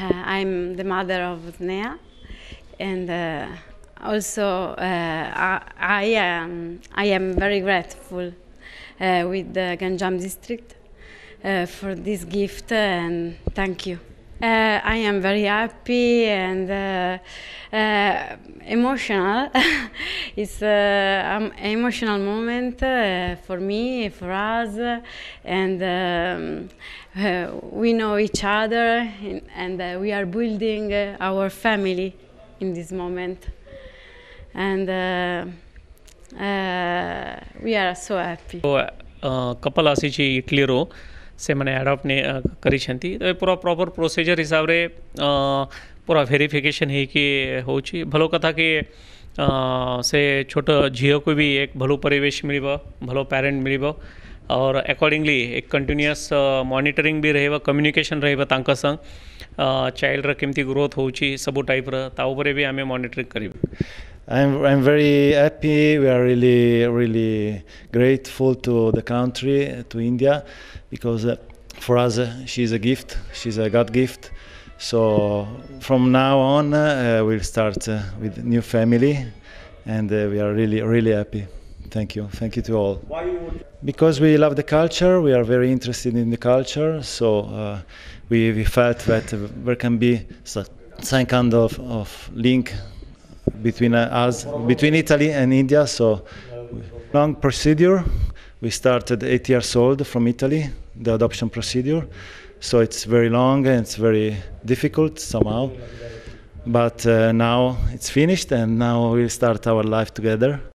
Uh, I'm the mother of Nea, and uh, also uh, I, am, um, I am very grateful uh, with the Ganjam district uh, for this gift and thank you. Uh, I am very happy and uh, uh, emotional. it's an uh, um, emotional moment uh, for me, for us, and um, uh, we know each other, and we are building our family in this moment. And we are so happy. So, couple ಆಸಿಚಿ ಇಟ್ಲಿರು से मैंने आडप नहीं तो पूरा proper procedure हिसाब से पूरा भेरिफिकेशन हो भलो कथा कि से छोट झी को भी एक भल परेश मिल भल प्यारे मिल और अकॉर्डिंगली एक कंटिन्यूस मॉनिटरिंग भी रम्युनिकेसन रंग चाइल्ड रमी ग्रोथ हो सब टाइप्र ताऊपर भी आम मॉनिटरिंग करूँ I'm, I'm very happy. We are really, really grateful to the country, to India, because uh, for us uh, she's a gift. She's a God gift. So from now on, uh, we'll start uh, with new family, and uh, we are really, really happy. Thank you. Thank you to all. Because we love the culture, we are very interested in the culture, so uh, we, we felt that there can be some kind of, of link between uh, us, between Italy and India. So long procedure. We started eight years old from Italy, the adoption procedure. So it's very long and it's very difficult somehow. But uh, now it's finished and now we'll start our life together.